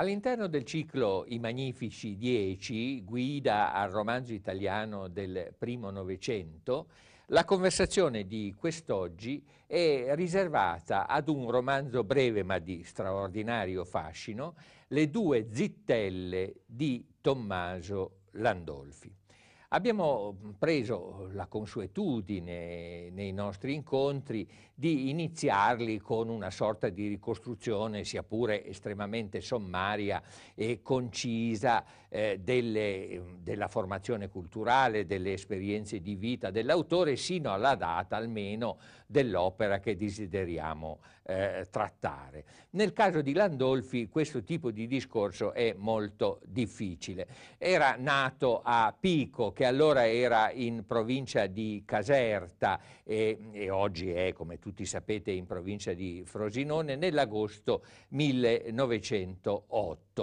All'interno del ciclo I Magnifici Dieci, guida al romanzo italiano del primo Novecento, la conversazione di quest'oggi è riservata ad un romanzo breve ma di straordinario fascino, Le due zittelle di Tommaso Landolfi. Abbiamo mm, preso la consuetudine nei nostri incontri di iniziarli con una sorta di ricostruzione, sia pure estremamente sommaria e concisa, eh, delle, mm, della formazione culturale, delle esperienze di vita dell'autore, sino alla data almeno dell'opera che desideriamo eh, trattare. Nel caso di Landolfi questo tipo di discorso è molto difficile. Era nato a Pico, che allora era in provincia di Caserta e, e oggi è, come tutti sapete, in provincia di Frosinone, nell'agosto 1908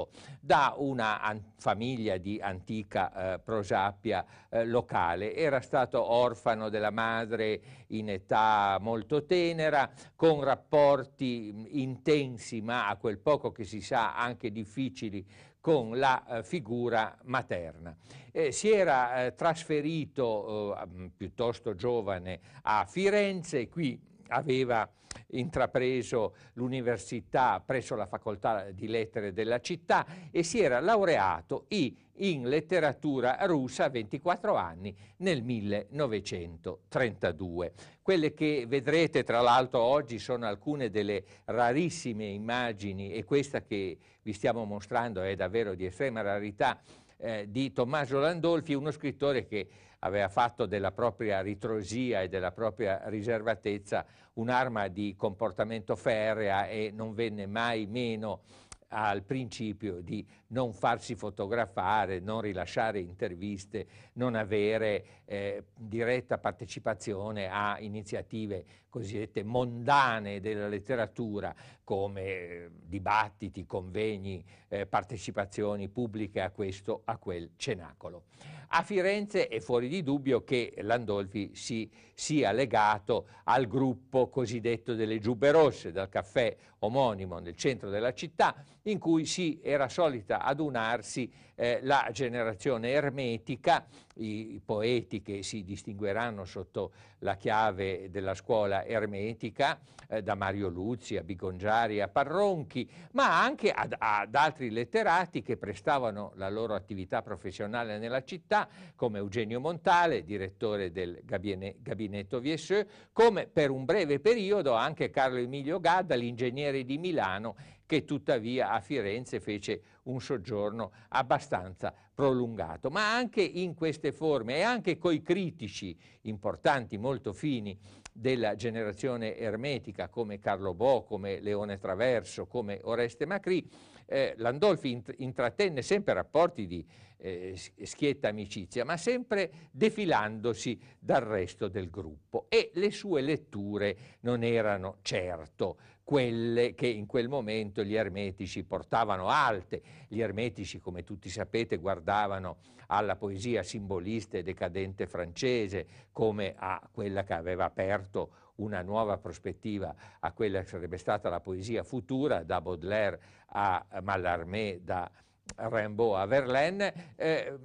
da una famiglia di antica eh, prosappia eh, locale. Era stato orfano della madre in età molto tenera, con rapporti mm, intensi, ma a quel poco che si sa anche difficili con la eh, figura materna. Eh, si era eh, trasferito eh, mm, piuttosto giovane a Firenze, qui aveva intrapreso l'università presso la facoltà di lettere della città e si era laureato in letteratura russa a 24 anni nel 1932. Quelle che vedrete tra l'altro oggi sono alcune delle rarissime immagini e questa che vi stiamo mostrando è davvero di estrema rarità eh, di Tommaso Landolfi, uno scrittore che aveva fatto della propria ritrosia e della propria riservatezza un'arma di comportamento ferrea e non venne mai meno al principio di non farsi fotografare, non rilasciare interviste, non avere eh, diretta partecipazione a iniziative cosiddette mondane della letteratura come eh, dibattiti, convegni, eh, partecipazioni pubbliche a questo, a quel cenacolo. A Firenze è fuori di dubbio che Landolfi si sia legato al gruppo cosiddetto delle giubbe rosse, dal caffè omonimo nel centro della città, in cui si era solita comincia ad unarsi eh, la generazione ermetica, i, poeti che si distingueranno sotto la chiave della scuola ermetica, eh, da Mario Luzzi a Bigongiari a Parronchi, ma anche ad, ad altri letterati che prestavano la loro attività professionale nella città, come Eugenio Montale, direttore del gabine, gabinetto Viesseux, come per un breve periodo anche Carlo Emilio Gadda, l'ingegnere di Milano, che tuttavia a Firenze fece un soggiorno abbastanza prolungato. Ma anche in queste forme e anche coi critici importanti, molto fini, della generazione ermetica come Carlo Bo, come Leone Traverso, come Oreste Macri, eh, Landolfi intrattenne sempre rapporti di eh, schietta amicizia, ma sempre defilandosi dal resto del gruppo. E le sue letture non erano certo quelle che in quel momento gli ermetici portavano alte. Gli ermetici, come tutti sapete, guardavano alla poesia simbolista e decadente francese come a quella che aveva aperto una nuova prospettiva a quella che sarebbe stata la poesia futura, da Baudelaire a Mallarmé, da Rimbaud, a Verlaine, eh,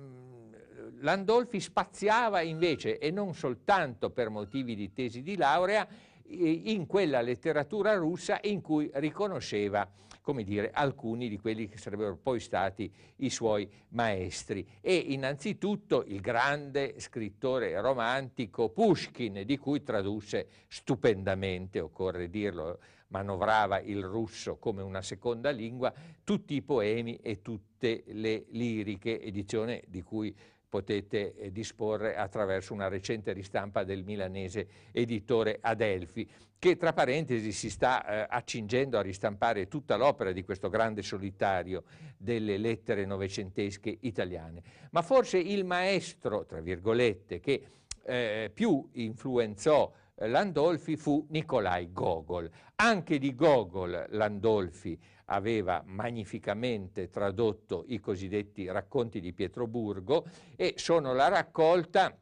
Landolfi spaziava invece, e non soltanto per motivi di tesi di laurea, eh, in quella letteratura russa in cui riconosceva come dire, alcuni di quelli che sarebbero poi stati i suoi maestri. E innanzitutto il grande scrittore romantico Pushkin, di cui tradusse stupendamente, occorre dirlo, manovrava il russo come una seconda lingua, tutti i poemi e tutte le liriche, edizione di cui potete eh, disporre attraverso una recente ristampa del milanese editore Adelfi, che tra parentesi si sta eh, accingendo a ristampare tutta l'opera di questo grande solitario delle lettere novecentesche italiane. Ma forse il maestro, tra virgolette, che eh, più influenzò eh, Landolfi fu Nicolai Gogol. Anche di Gogol Landolfi aveva magnificamente tradotto i cosiddetti racconti di Pietroburgo e sono la raccolta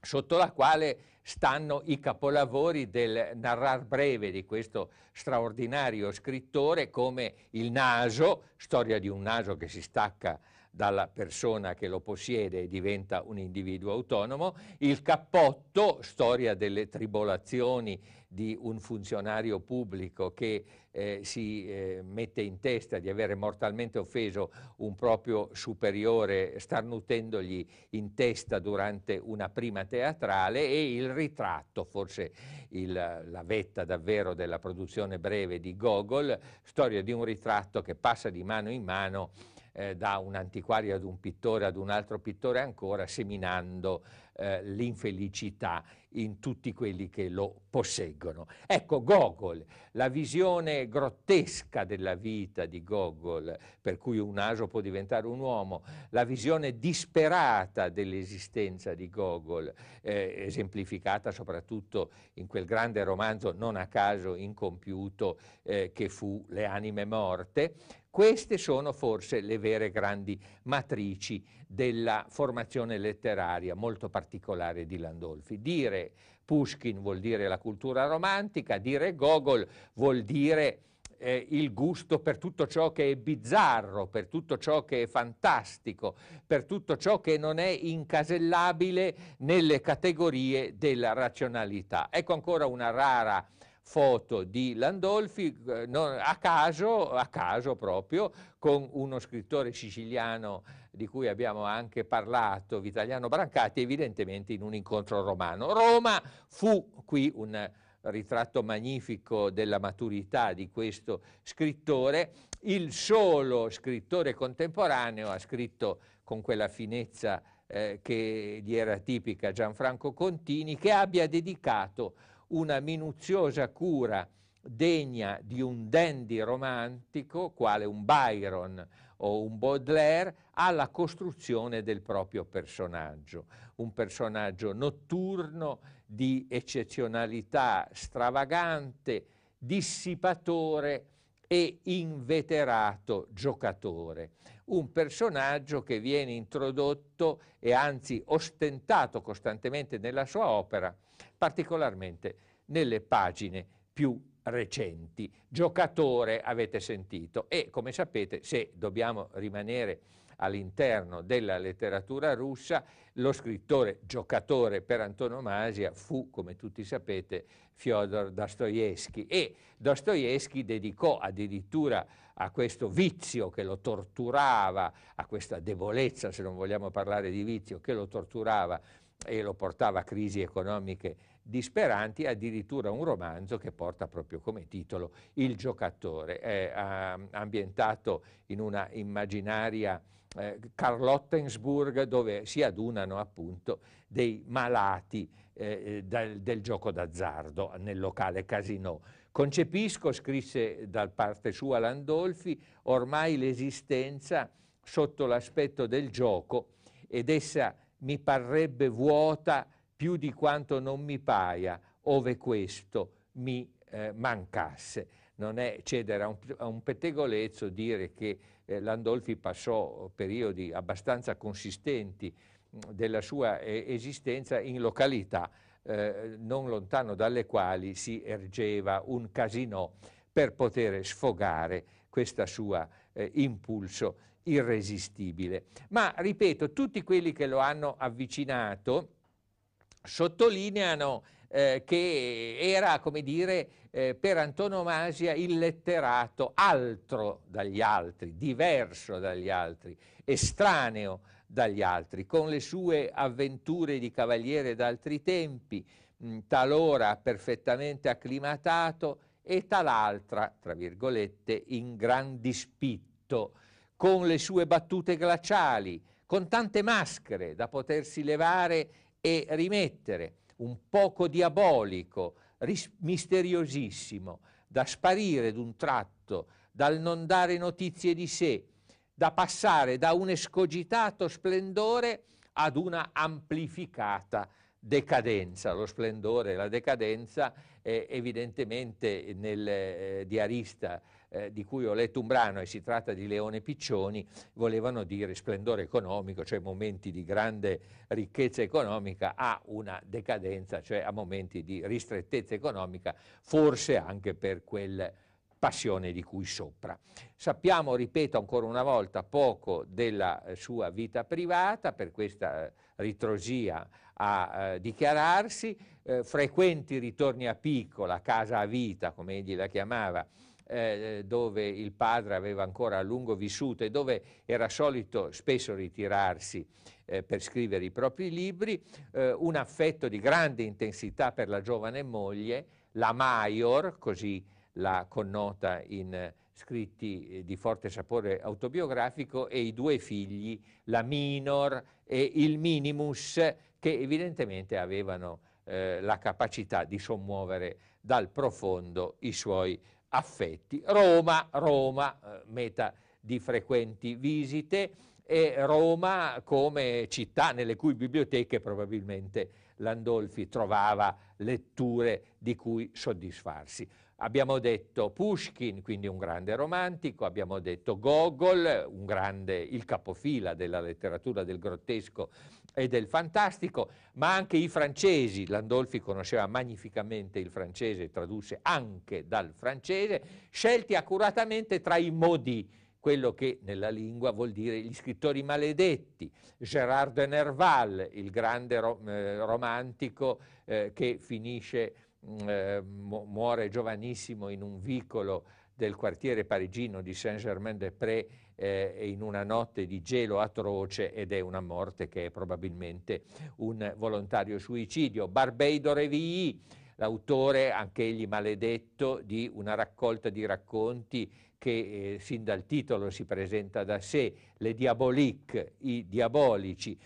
sotto la quale stanno i capolavori del narrar breve di questo straordinario scrittore come Il naso, storia di un naso che si stacca dalla persona che lo possiede e diventa un individuo autonomo, il cappotto, storia delle tribolazioni di un funzionario pubblico che eh, si eh, mette in testa di avere mortalmente offeso un proprio superiore starnutendogli in testa durante una prima teatrale e il ritratto, forse il, la vetta davvero della produzione breve di Gogol, storia di un ritratto che passa di mano in mano eh, da un antiquario ad un pittore ad un altro pittore ancora, seminando eh, l'infelicità in tutti quelli che lo posseggono. Ecco Gogol, la visione grottesca della vita di Gogol, per cui un naso può diventare un uomo, la visione disperata dell'esistenza di Gogol, eh, esemplificata soprattutto in quel grande romanzo non a caso incompiuto eh, che fu Le anime morte, queste sono forse le vere grandi matrici della formazione letteraria molto particolare di Landolfi. Dire Pushkin vuol dire la cultura romantica, dire Gogol vuol dire eh, il gusto per tutto ciò che è bizzarro, per tutto ciò che è fantastico, per tutto ciò che non è incasellabile nelle categorie della razionalità. Ecco ancora una rara foto di Landolfi eh, a, caso, a caso proprio con uno scrittore siciliano di cui abbiamo anche parlato, Vitaliano Brancati, evidentemente in un incontro romano. Roma fu qui un ritratto magnifico della maturità di questo scrittore, il solo scrittore contemporaneo ha scritto con quella finezza eh, che gli era tipica Gianfranco Contini, che abbia dedicato una minuziosa cura degna di un dandy romantico, quale un Byron o un Baudelaire, alla costruzione del proprio personaggio, un personaggio notturno di eccezionalità stravagante, dissipatore, e inveterato giocatore, un personaggio che viene introdotto e anzi ostentato costantemente nella sua opera, particolarmente nelle pagine più recenti. Giocatore avete sentito e come sapete se dobbiamo rimanere all'interno della letteratura russa, lo scrittore giocatore per antonomasia fu, come tutti sapete, Fyodor Dostoevsky e Dostoevsky dedicò addirittura a questo vizio che lo torturava, a questa debolezza, se non vogliamo parlare di vizio, che lo torturava e lo portava a crisi economiche disperanti, addirittura un romanzo che porta proprio come titolo Il giocatore, è ah, ambientato in una immaginaria eh, Carlottensburg dove si adunano appunto dei malati eh, eh del, del, gioco d'azzardo nel locale casino. Concepisco, scrisse da parte sua Landolfi, ormai l'esistenza sotto l'aspetto del gioco ed essa mi parrebbe vuota più di quanto non mi paia, ove questo mi eh, mancasse. Non è cedere a un, a un pettegolezzo dire che eh, Landolfi passò periodi abbastanza consistenti mm, della sua eh, esistenza in località eh, non lontano dalle quali si ergeva un casino per poter sfogare questo suo eh, impulso irresistibile. Ma, ripeto, tutti quelli che lo hanno avvicinato sottolineano eh, che era, come dire, eh, per antonomasia il letterato altro dagli altri, diverso dagli altri, estraneo dagli altri, con le sue avventure di cavaliere d'altri tempi, mh, talora perfettamente acclimatato e tal'altra, tra virgolette, in gran dispitto, con le sue battute glaciali, con tante maschere da potersi levare e rimettere un poco diabolico, misteriosissimo, da sparire d'un tratto, dal non dare notizie di sé, da passare da un escogitato splendore ad una amplificata decadenza. Lo splendore e la decadenza eh, evidentemente nel, eh, di Arista eh, di cui ho letto un brano e si tratta di Leone Piccioni, volevano dire splendore economico, cioè momenti di grande ricchezza economica, a una decadenza, cioè a momenti di ristrettezza economica, forse anche per quel passione di cui sopra. Sappiamo, ripeto ancora una volta, poco della eh, sua vita privata per questa eh, ritrosia a eh, dichiararsi, eh, frequenti ritorni a piccola, casa a vita, come egli la chiamava, eh, dove il padre aveva ancora a lungo vissuto e dove era solito spesso ritirarsi eh, per scrivere i propri libri, eh, un affetto di grande intensità per la giovane moglie, la Maior, così la connota in scritti eh, di forte sapore autobiografico, e i due figli, la Minor e il Minimus, che evidentemente avevano eh, la capacità di sommuovere dal profondo i suoi affetti. Roma, Roma, eh, meta di frequenti visite, e Roma come città nelle cui biblioteche probabilmente Landolfi trovava letture di cui soddisfarsi. Abbiamo detto Pushkin, quindi un grande romantico, abbiamo detto Gogol, un grande, il capofila della letteratura del grottesco e del fantastico, ma anche i francesi, Landolfi conosceva magnificamente il francese, tradusse anche dal francese, scelti accuratamente tra i modi, quello che nella lingua vuol dire gli scrittori maledetti, Gérard de Nerval, il grande rom- eh, romantico eh, che finisce Mm, eh, muore giovanissimo in un vicolo del quartiere parigino di Saint-Germain-des-Prés eh, in una notte di gelo atroce ed è una morte che è probabilmente un volontario suicidio. Barbeido Revii, l'autore, anch'egli maledetto, di una raccolta di racconti che eh, sin dal titolo si presenta da sé, Le Diaboliques, i diabolici.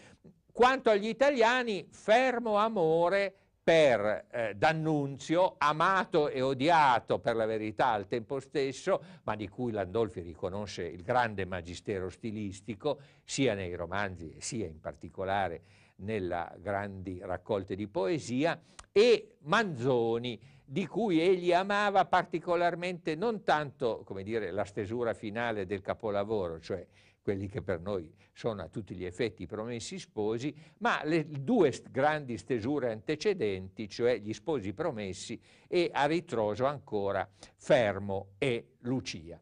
Quanto agli italiani, fermo amore per eh, D'Annunzio, amato e odiato per la verità al tempo stesso, ma di cui Landolfi riconosce il grande magistero stilistico, sia nei romanzi sia in particolare nella grandi raccolte di poesia, e Manzoni, di cui egli amava particolarmente non tanto dire, la stesura finale del capolavoro, cioè quelli che per noi sono a tutti gli effetti i promessi sposi, ma le due grandi stesure antecedenti, cioè gli sposi promessi e a ritroso ancora Fermo e Lucia.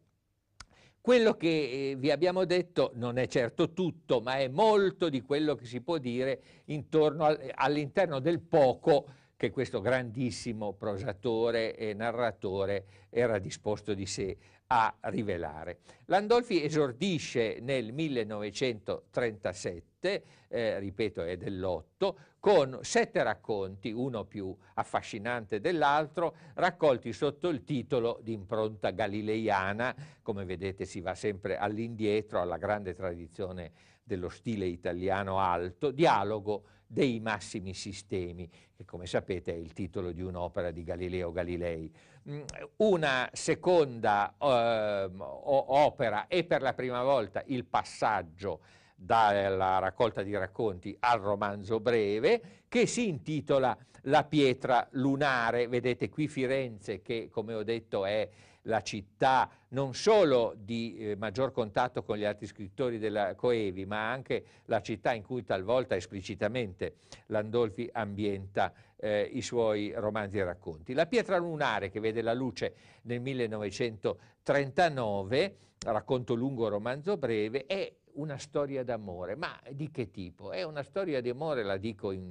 Quello che eh, vi abbiamo detto non è certo tutto, ma è molto di quello che si può dire all'interno del poco che questo grandissimo prosatore e narratore era disposto di sé a rivelare. Landolfi esordisce nel 1937, eh, ripeto è dell'otto, con sette racconti, uno più affascinante dell'altro, raccolti sotto il titolo di impronta galileiana, come vedete si va sempre all'indietro, alla grande tradizione dello stile italiano alto, dialogo dei massimi sistemi, che come sapete è il titolo di un'opera di Galileo Galilei. Mm, una seconda eh, opera è per la prima volta il passaggio dalla raccolta di racconti al romanzo breve che si intitola La pietra lunare. Vedete qui Firenze che come ho detto è la città non solo di eh, maggior contatto con gli altri scrittori della Coevi, ma anche la città in cui talvolta esplicitamente Landolfi ambienta eh, i suoi romanzi e racconti. La pietra lunare che vede la luce nel 1939, racconto lungo, romanzo breve, è una storia d'amore, ma di che tipo? È una storia d'amore, la dico in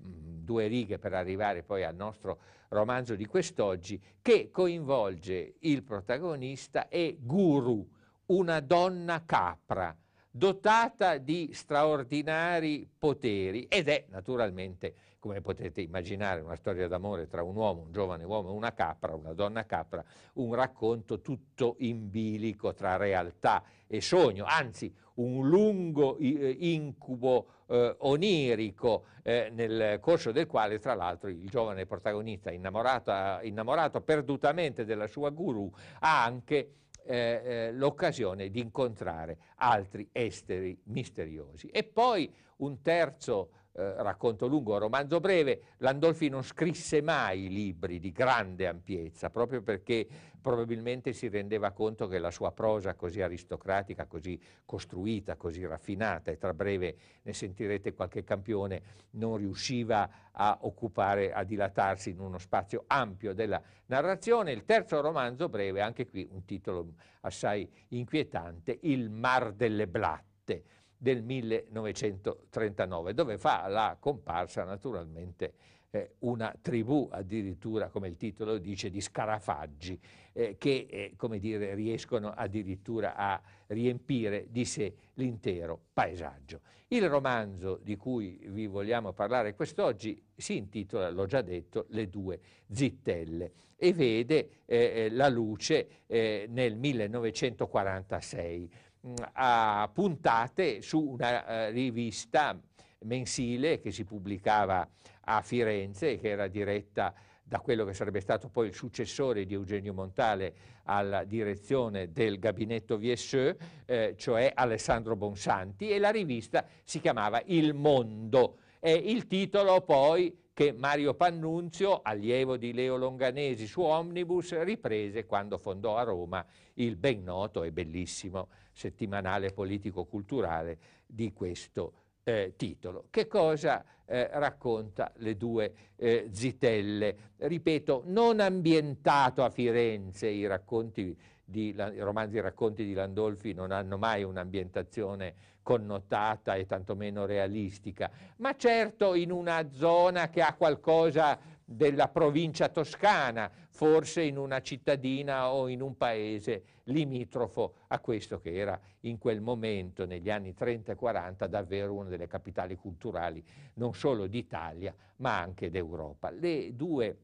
mm, due righe per arrivare poi al nostro romanzo di quest'oggi, che coinvolge il protagonista e Guru, una donna capra dotata di straordinari poteri ed è naturalmente come potete immaginare, una storia d'amore tra un uomo, un giovane uomo e una capra, una donna capra, un racconto tutto in bilico tra realtà e sogno, anzi un lungo eh, incubo eh, onirico eh, nel corso del quale tra l'altro il giovane protagonista innamorato perdutamente della sua guru ha anche eh, eh, l'occasione di incontrare altri esteri misteriosi. E poi un terzo eh, racconto lungo, romanzo breve, Landolfi non scrisse mai libri di grande ampiezza, proprio perché probabilmente si rendeva conto che la sua prosa così aristocratica, così costruita, così raffinata, e tra breve ne sentirete qualche campione, non riusciva a occupare, a dilatarsi in uno spazio ampio della narrazione. Il terzo romanzo breve, anche qui un titolo assai inquietante, Il Mar delle Blatte del 1939, dove fa la comparsa naturalmente eh, una tribù addirittura, come il titolo dice, di scarafaggi eh, che eh, come dire, riescono addirittura a riempire di sé l'intero paesaggio. Il romanzo di cui vi vogliamo parlare quest'oggi si intitola, l'ho già detto, Le due zittelle e vede eh, eh, la luce eh, nel 1946 Mm, a puntate su una eh, rivista mensile che si pubblicava a Firenze che era diretta da quello che sarebbe stato poi il successore di Eugenio Montale alla direzione del gabinetto Viesseux, eh, cioè Alessandro Bonsanti, e la rivista si chiamava Il Mondo. E il titolo poi che Mario Pannunzio, allievo di Leo Longanesi su Omnibus, riprese quando fondò a Roma il ben noto e bellissimo settimanale politico-culturale di questo eh, titolo. Che cosa eh, racconta le due eh, zitelle? Ripeto, non ambientato a Firenze, i, racconti di, i romanzi i racconti di Landolfi non hanno mai un'ambientazione connotata e tantomeno realistica, ma certo in una zona che ha qualcosa della provincia toscana, forse in una cittadina o in un paese limitrofo a questo che era in quel momento, negli anni 30 e 40, davvero una delle capitali culturali non solo d'Italia ma anche d'Europa. Le due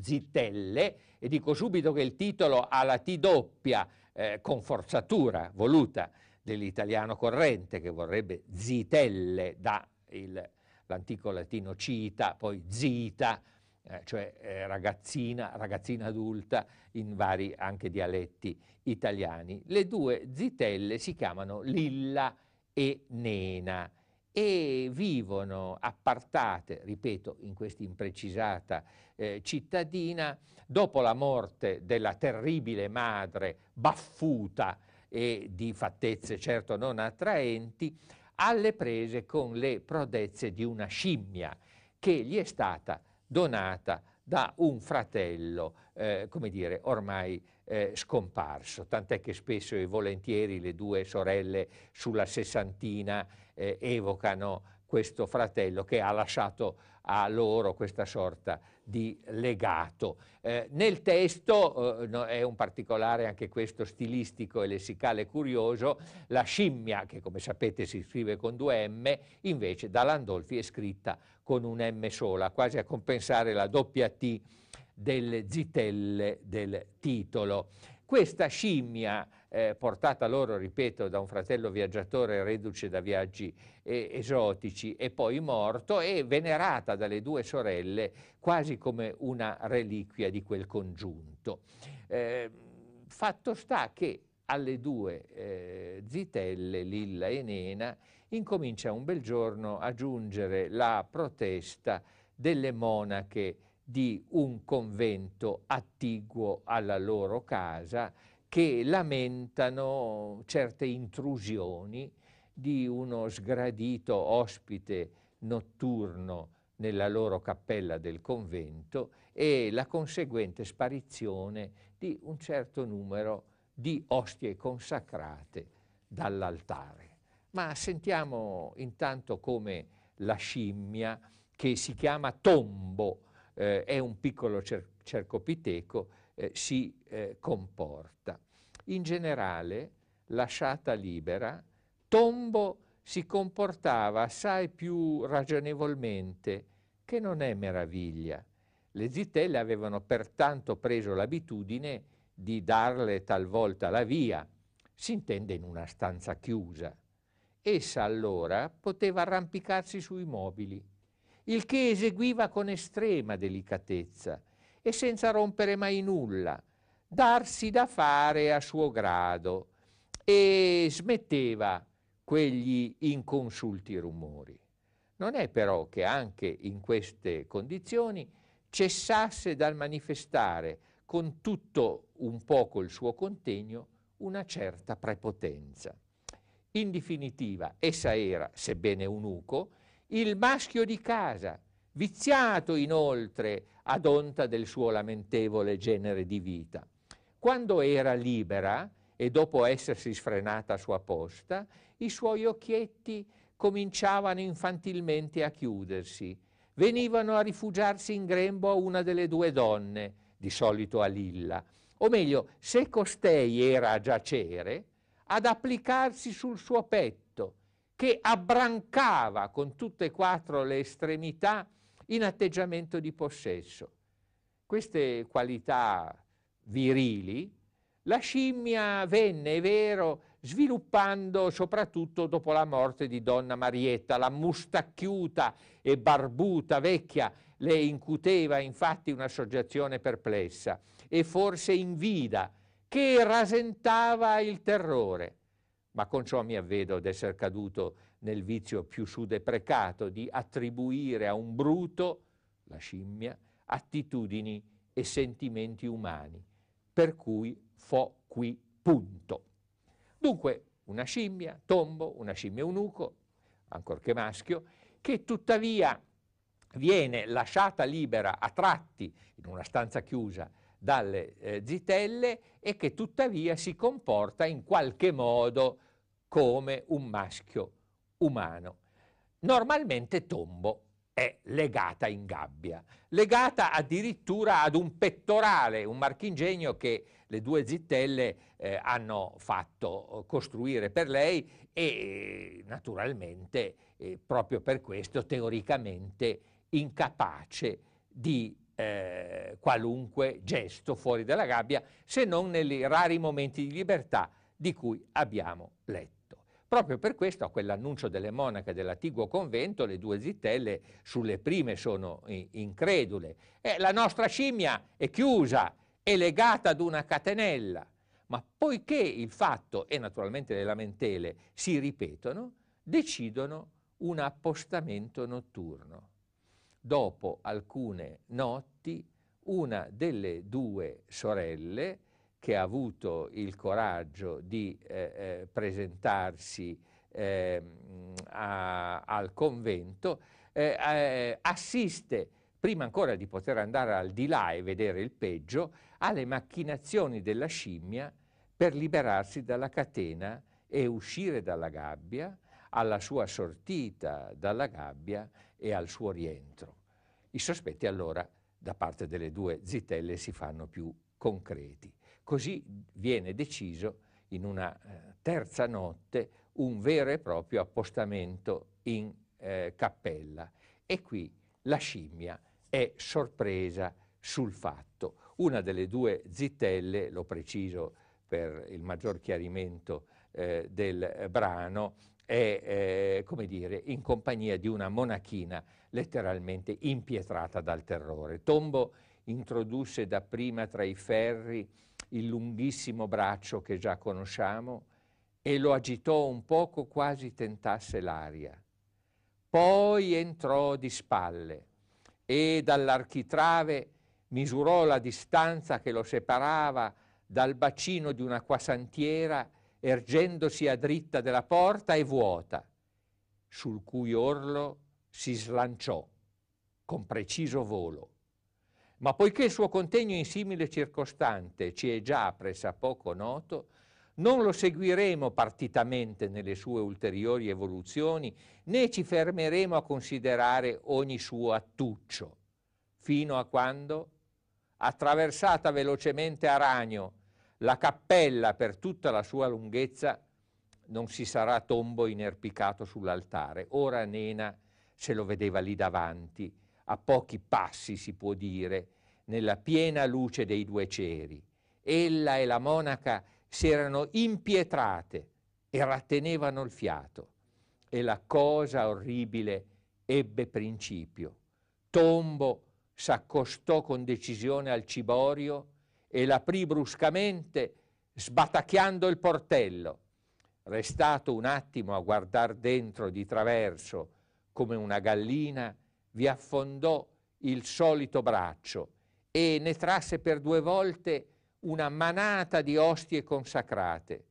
zittelle, e dico subito che il titolo ha la T doppia, eh, con forzatura voluta dell'italiano corrente che vorrebbe zitelle da il l'antico latino cita, poi zita, eh, cioè eh, ragazzina, ragazzina adulta, in vari anche dialetti italiani. Le due zitelle si chiamano Lilla e Nena e vivono appartate, ripeto, in questa imprecisata eh, cittadina, dopo la morte della terribile madre baffuta e di fattezze certo non attraenti, alle prese con le prodezze di una scimmia che gli è stata donata da un fratello, eh, come dire, ormai eh, scomparso, tant'è che spesso e volentieri le due sorelle sulla sessantina eh, evocano questo fratello che ha lasciato a loro questa sorta di legato. Eh, nel testo, eh, no, è un particolare anche questo stilistico e lessicale curioso, la scimmia, che come sapete si scrive con due M, invece da Landolfi è scritta con un M sola, quasi a compensare la doppia T delle zitelle del titolo. Questa scimmia eh, portata loro, ripeto, da un fratello viaggiatore reduce da viaggi eh, esotici e poi morto e venerata dalle due sorelle quasi come una reliquia di quel congiunto. Eh, fatto sta che alle due eh, zitelle, Lilla e Nena, incomincia un bel giorno a giungere la protesta delle monache di un convento attiguo alla loro casa che lamentano certe intrusioni di uno sgradito ospite notturno nella loro cappella del convento e la conseguente sparizione di un certo numero di ostie consacrate dall'altare. Ma sentiamo intanto come la scimmia, che si chiama tombo, eh, è un piccolo cer cercopiteco, eh, si eh, comporta in generale lasciata libera, Tombo si comportava assai più ragionevolmente, che non è meraviglia. Le zitelle avevano pertanto preso l'abitudine di darle talvolta la via, si intende in una stanza chiusa. Essa allora poteva arrampicarsi sui mobili, il che eseguiva con estrema delicatezza e senza rompere mai nulla, darsi da fare a suo grado e smetteva quegli inconsulti rumori. Non è però che anche in queste condizioni cessasse dal manifestare con tutto un poco il suo contegno una certa prepotenza. In definitiva, essa era, sebbene eunuco, il maschio di casa, viziato inoltre ad onta del suo lamentevole genere di vita. Quando era libera e dopo essersi sfrenata a sua posta, i suoi occhietti cominciavano infantilmente a chiudersi. Venivano a rifugiarsi in grembo a una delle due donne, di solito a Lilla, o meglio, se costei era a giacere, ad applicarsi sul suo petto, che abbrancava con tutte e quattro le estremità in atteggiamento di possesso. Queste qualità virili, la scimmia venne, è vero, sviluppando soprattutto dopo la morte di Donna Marietta, la mustacchiuta e barbuta vecchia le incuteva infatti una soggezione perplessa e forse invida che rasentava il terrore. Ma con ciò mi avvedo d'essere caduto nel vizio più sudeprecato di attribuire a un bruto, la scimmia, attitudini e sentimenti umani per cui fo qui punto. Dunque una scimmia, tombo, una scimmia eunuco, ancorché maschio, che tuttavia viene lasciata libera a tratti in una stanza chiusa dalle eh, zitelle e che tuttavia si comporta in qualche modo come un maschio umano. Normalmente tombo, è legata in gabbia, legata addirittura ad un pettorale, un marchingegno che le due zittelle eh, hanno fatto eh, costruire per lei e eh, naturalmente eh, proprio per questo teoricamente incapace di eh, qualunque gesto fuori dalla gabbia se non nei rari momenti di libertà di cui abbiamo letto. Proprio per questo a quell'annuncio delle monache dell'antiguo convento le due zittelle sulle prime sono incredule. Eh, la nostra scimmia è chiusa, è legata ad una catenella. Ma poiché il fatto e naturalmente le lamentele si ripetono, decidono un appostamento notturno. Dopo alcune notti, una delle due sorelle che ha avuto il coraggio di eh, eh presentarsi eh, a, al convento, eh, eh, assiste, prima ancora di poter andare al di là e vedere il peggio, alle macchinazioni della scimmia per liberarsi dalla catena e uscire dalla gabbia, alla sua sortita dalla gabbia e al suo rientro. I sospetti allora da parte delle due zitelle si fanno più concreti. Così viene deciso in una eh, terza notte un vero e proprio appostamento in eh, cappella. E qui la scimmia è sorpresa sul fatto. Una delle due zittelle, l'ho preciso per il maggior chiarimento eh, del brano, è, eh, come dire, in compagnia di una monachina letteralmente impietrata dal terrore. Tombo introdusse dapprima tra i ferri il lunghissimo braccio che già conosciamo e lo agitò un poco quasi tentasse l'aria. Poi entrò di spalle e dall'architrave misurò la distanza che lo separava dal bacino di un'acquasantiera ergendosi a dritta della porta e vuota, sul cui orlo si slanciò con preciso volo ma poiché il suo contegno in simile circostante ci è già pressappoco noto, non lo seguiremo partitamente nelle sue ulteriori evoluzioni, né ci fermeremo a considerare ogni suo attuccio, fino a quando, attraversata velocemente a ragno la cappella per tutta la sua lunghezza, non si sarà tombo inerpicato sull'altare. Ora Nena se lo vedeva lì davanti, a pochi passi si può dire, nella piena luce dei due ceri. Ella e la monaca si erano impietrate e rattenevano il fiato. E la cosa orribile ebbe principio. Tombo s'accostò con decisione al ciborio e l'aprì bruscamente sbatacchiando il portello. Restato un attimo a guardar dentro di traverso come una gallina, vi affondò il solito braccio e ne trasse per due volte una manata di ostie consacrate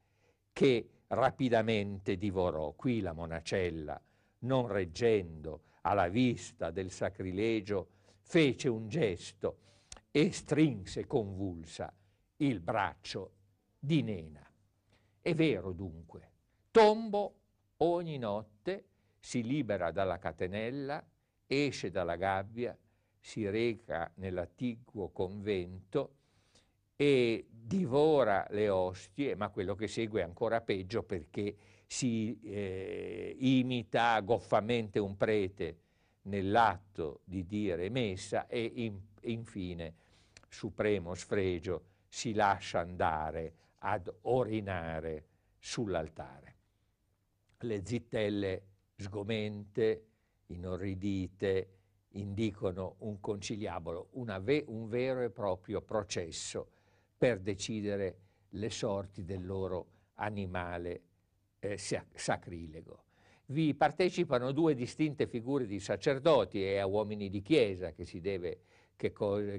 che rapidamente divorò. Qui la monacella, non reggendo alla vista del sacrilegio, fece un gesto e strinse convulsa il braccio di Nena. È vero dunque, Tombo ogni notte si libera dalla catenella, esce dalla gabbia si reca nell'attiguo convento e divora le ostie, ma quello che segue è ancora peggio perché si eh, imita goffamente un prete nell'atto di dire messa e in, infine, supremo sfregio, si lascia andare ad orinare sull'altare. Le zittelle sgomente, inorridite, indicano un conciliabolo, ve, un vero e proprio processo per decidere le sorti del loro animale eh, sacrilego. Vi partecipano due distinte figure di sacerdoti e a uomini di chiesa che si deve che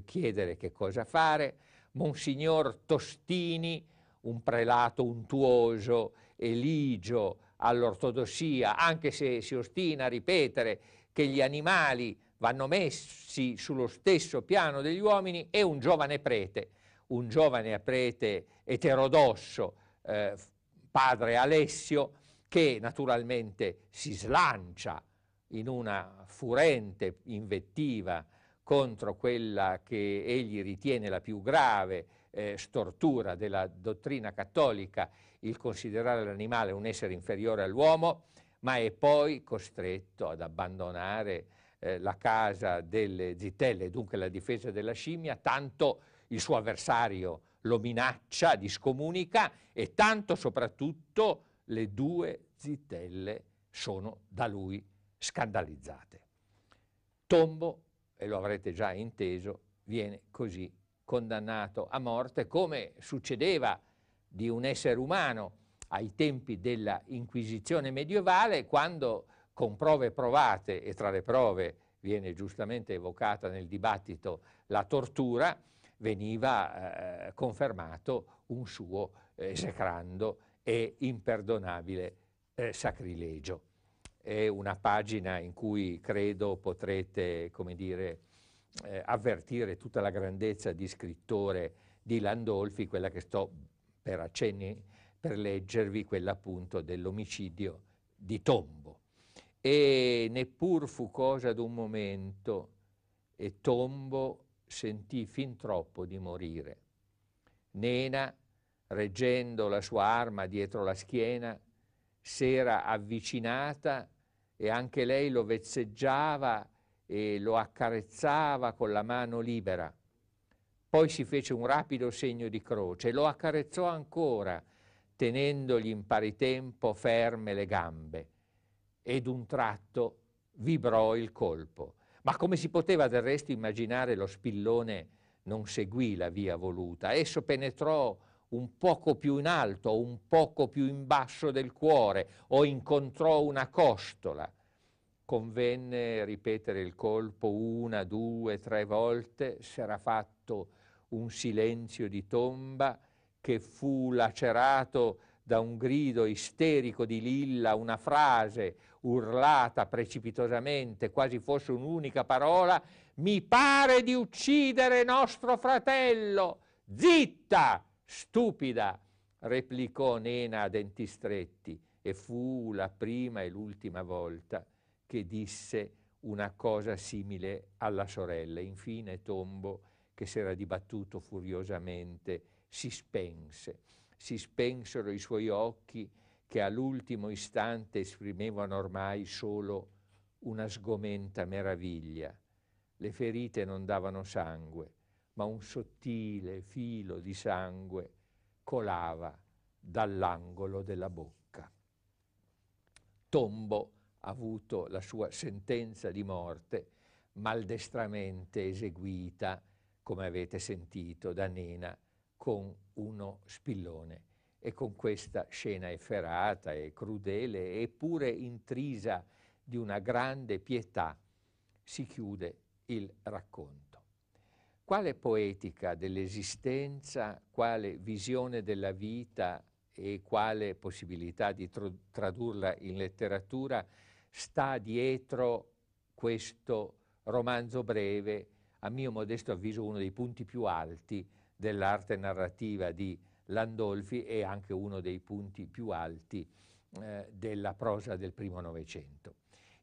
chiedere che cosa fare, Monsignor Tostini, un prelato untuoso, eligio all'ortodossia, anche se si ostina a ripetere che gli animali vanno messi sullo stesso piano degli uomini e un giovane prete, un giovane prete eterodosso, eh, padre Alessio, che naturalmente si slancia in una furente invettiva contro quella che egli ritiene la più grave eh, stortura della dottrina cattolica, il considerare l'animale un essere inferiore all'uomo, ma è poi costretto ad abbandonare eh, la casa delle zitelle, dunque la difesa della scimmia, tanto il suo avversario lo minaccia di scomunica e tanto soprattutto le due zitelle sono da lui scandalizzate. Tombo, e lo avrete già inteso, viene così condannato a morte come succedeva di un essere umano ai tempi della Inquisizione medievale quando con prove provate e tra le prove viene giustamente evocata nel dibattito la tortura, veniva eh, confermato un suo eh, esecrando e imperdonabile eh, sacrilegio. È una pagina in cui credo potrete, come dire, eh, avvertire tutta la grandezza di scrittore di Landolfi, quella che sto per accenni per leggervi, quella appunto dell'omicidio di Tombo e neppur fu cosa d'un momento, e Tombo sentì fin troppo di morire. Nena, reggendo la sua arma dietro la schiena, s'era avvicinata e anche lei lo vezzeggiava e lo accarezzava con la mano libera. Poi si fece un rapido segno di croce e lo accarezzò ancora, tenendogli in pari tempo ferme le gambe ed un tratto vibrò il colpo. Ma come si poteva del resto immaginare, lo spillone non seguì la via voluta, esso penetrò un poco più in alto, un poco più in basso del cuore, o incontrò una costola. Convenne ripetere il colpo una, due, tre volte, s'era fatto un silenzio di tomba che fu lacerato da un grido isterico di Lilla, una frase, urlata precipitosamente, quasi fosse un'unica parola, mi pare di uccidere nostro fratello. Zitta, stupida, replicò Nena a denti stretti e fu la prima e l'ultima volta che disse una cosa simile alla sorella. Infine Tombo, che si era dibattuto furiosamente, si spense. Si spensero i suoi occhi che all'ultimo istante esprimevano ormai solo una sgomenta meraviglia. Le ferite non davano sangue, ma un sottile filo di sangue colava dall'angolo della bocca. Tombo ha avuto la sua sentenza di morte maldestramente eseguita, come avete sentito, da Nena con uno spillone e con questa scena efferata e crudele, eppure intrisa di una grande pietà, si chiude il racconto. Quale poetica dell'esistenza, quale visione della vita e quale possibilità di tradurla in letteratura sta dietro questo romanzo breve, a mio modesto avviso uno dei punti più alti dell'arte narrativa di Landolfi è anche uno dei punti più alti eh, della prosa del primo Novecento.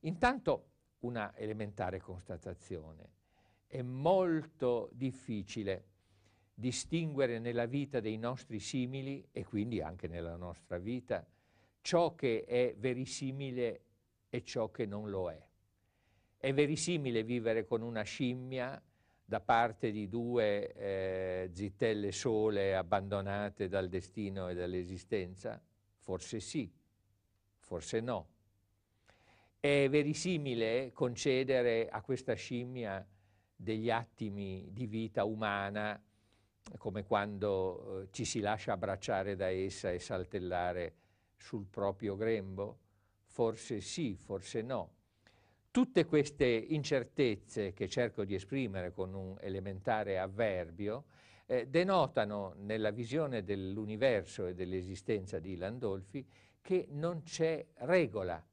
Intanto una elementare constatazione. È molto difficile distinguere nella vita dei nostri simili e quindi anche nella nostra vita ciò che è verisimile e ciò che non lo è. È verisimile vivere con una scimmia da parte di due eh, zitelle sole abbandonate dal destino e dall'esistenza? Forse sì, forse no. È verisimile concedere a questa scimmia degli attimi di vita umana come quando eh, ci si lascia abbracciare da essa e saltellare sul proprio grembo? Forse sì, forse no. Tutte queste incertezze che cerco di esprimere con un elementare avverbio eh, denotano nella visione dell'universo e dell'esistenza di Landolfi che non c'è regola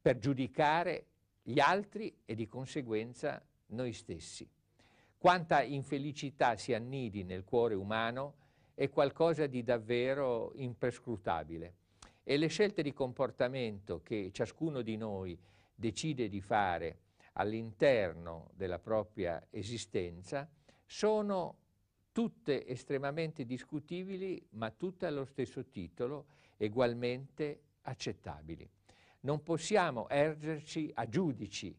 per giudicare gli altri e di conseguenza noi stessi. Quanta infelicità si annidi nel cuore umano è qualcosa di davvero imprescrutabile e le scelte di comportamento che ciascuno di noi decide di fare all'interno della propria esistenza sono tutte estremamente discutibili, ma tutte allo stesso titolo, ugualmente accettabili. Non possiamo ergerci a giudici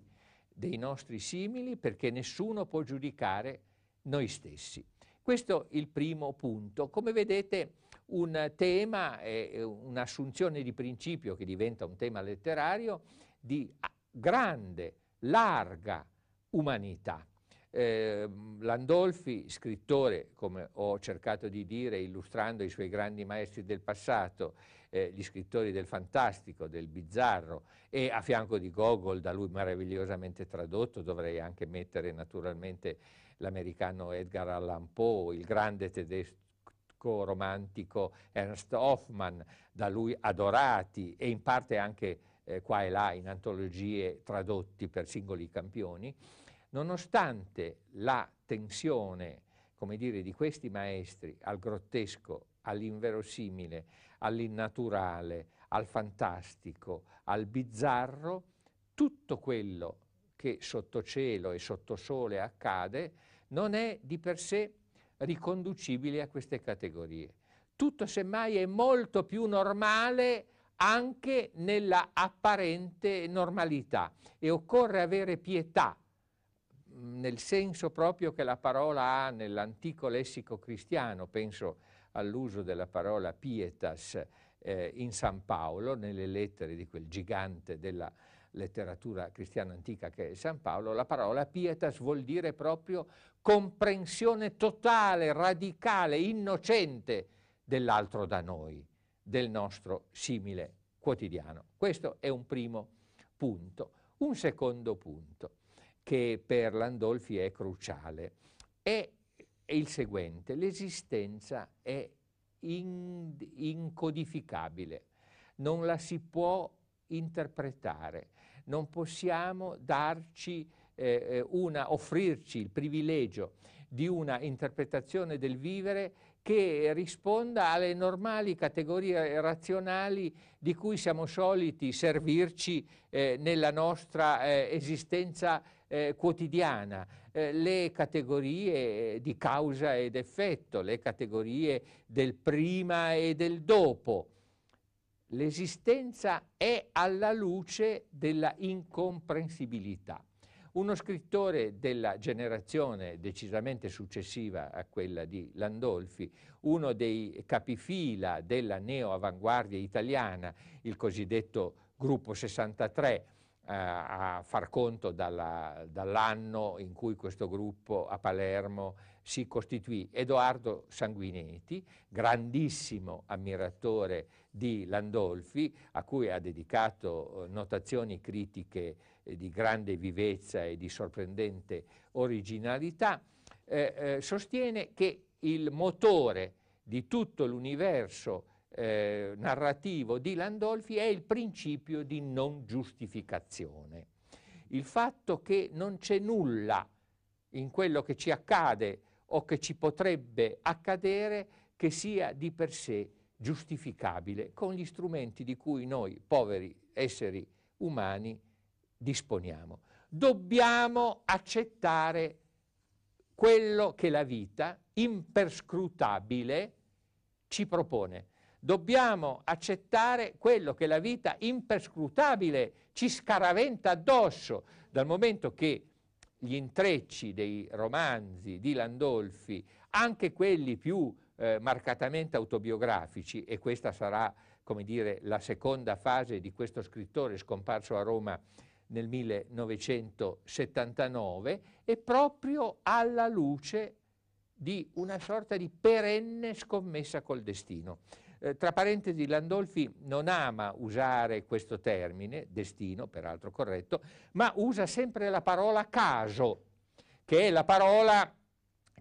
dei nostri simili perché nessuno può giudicare noi stessi. Questo è il primo punto. Come vedete un tema, un'assunzione di principio che diventa un tema letterario di grande, larga umanità. Eh, Landolfi, scrittore, come ho cercato di dire, illustrando i suoi grandi maestri del passato, eh, gli scrittori del fantastico, del bizzarro, e a fianco di Gogol, da lui meravigliosamente tradotto, dovrei anche mettere naturalmente l'americano Edgar Allan Poe, il grande tedesco romantico Ernst Hoffmann, da lui adorati e in parte anche eh, qua e là in antologie tradotti per singoli campioni, nonostante la tensione, come dire, di questi maestri al grottesco, all'inverosimile, all'innaturale, al fantastico, al bizzarro, tutto quello che sotto cielo e sotto sole accade non è di per sé riconducibile a queste categorie. Tutto semmai è molto più normale anche nella apparente normalità e occorre avere pietà mm, nel senso proprio che la parola ha nell'antico lessico cristiano, penso all'uso della parola pietas eh, in San Paolo, nelle lettere di quel gigante della letteratura cristiana antica che è San Paolo, la parola pietas vuol dire proprio comprensione totale, radicale, innocente dell'altro da noi del nostro simile quotidiano. Questo è un primo punto. Un secondo punto che per Landolfi è cruciale è il seguente, l'esistenza è incodificabile, non la si può interpretare, non possiamo darci eh, eh una, offrirci il privilegio di una interpretazione del vivere che risponda alle normali categorie razionali di cui siamo soliti servirci eh, nella nostra eh, esistenza eh, quotidiana, eh, le categorie di causa ed effetto, le categorie del prima e del dopo. L'esistenza è alla luce della incomprensibilità. Uno scrittore della generazione decisamente successiva a quella di Landolfi, uno dei capifila della neoavanguardia italiana, il cosiddetto gruppo 63, eh, a far conto dalla, dall'anno in cui questo gruppo a Palermo si costituì. Edoardo Sanguinetti, grandissimo ammiratore di Landolfi, a cui ha dedicato eh, notazioni critiche di grande vivezza e di sorprendente originalità, eh, eh, sostiene che il motore di tutto l'universo eh, narrativo di Landolfi è il principio di non giustificazione. Il fatto che non c'è nulla in quello che ci accade o che ci potrebbe accadere che sia di per sé giustificabile con gli strumenti di cui noi, poveri esseri umani, disponiamo. Dobbiamo accettare quello che la vita imperscrutabile ci propone. Dobbiamo accettare quello che la vita imperscrutabile ci scaraventa addosso, dal momento che gli intrecci dei romanzi di Landolfi, anche quelli più eh, marcatamente autobiografici, e questa sarà, come dire, la seconda fase di questo scrittore scomparso a Roma nel 1979 e proprio alla luce di una sorta di perenne scommessa col destino. Eh, tra parentesi, Landolfi non ama usare questo termine, destino, peraltro corretto, ma usa sempre la parola caso, che è la parola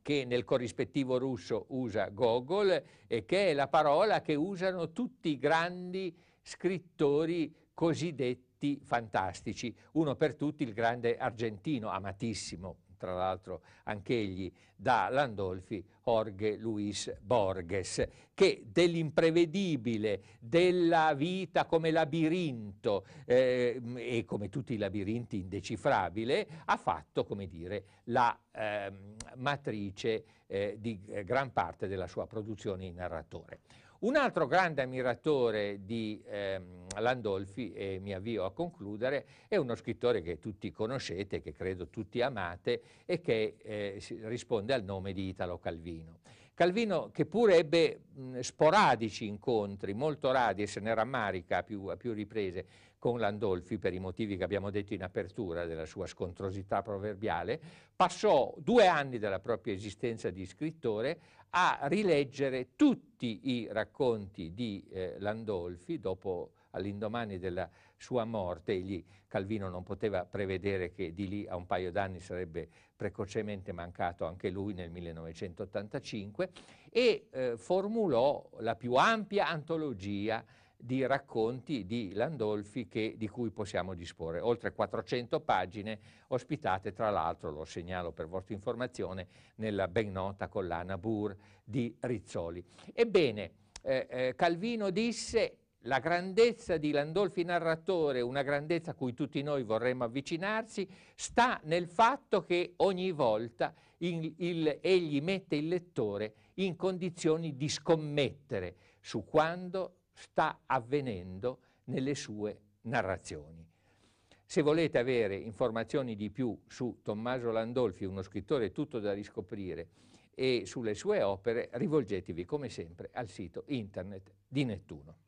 che nel corrispettivo russo usa Gogol e che è la parola che usano tutti i grandi scrittori cosiddetti tutti fantastici, uno per tutti il grande argentino, amatissimo tra l'altro anche egli, da Landolfi, Jorge Luis Borges, che dell'imprevedibile, della vita come labirinto eh, e come tutti i labirinti indecifrabile, ha fatto, come dire, la eh, matrice eh, di eh, gran parte della sua produzione in narratore. Un altro grande ammiratore di ehm, Landolfi, e mi avvio a concludere, è uno scrittore che tutti conoscete, che credo tutti amate, e che eh, risponde al nome di Italo Calvino. Calvino che pure ebbe mh, sporadici incontri, molto radi e se ne rammarica a più, a più, riprese con Landolfi per i motivi che abbiamo detto in apertura della sua scontrosità proverbiale, passò due anni della propria esistenza di scrittore a rileggere tutti i racconti di eh, Landolfi dopo all'indomani della sua morte, egli Calvino non poteva prevedere che di lì a un paio d'anni sarebbe precocemente mancato anche lui nel 1985 e eh, formulò la più ampia antologia di racconti di Landolfi che, di cui possiamo disporre. Oltre 400 pagine ospitate, tra l'altro, lo segnalo per vostra informazione, nella ben nota collana Bur di Rizzoli. Ebbene, eh, eh, Calvino disse la grandezza di Landolfi narratore, una grandezza a cui tutti noi vorremmo avvicinarsi, sta nel fatto che ogni volta il, il, egli mette il lettore in condizioni di scommettere su quando sta avvenendo nelle sue narrazioni. Se volete avere informazioni di più su Tommaso Landolfi, uno scrittore tutto da riscoprire, e sulle sue opere, rivolgetevi come sempre al sito internet di Nettuno.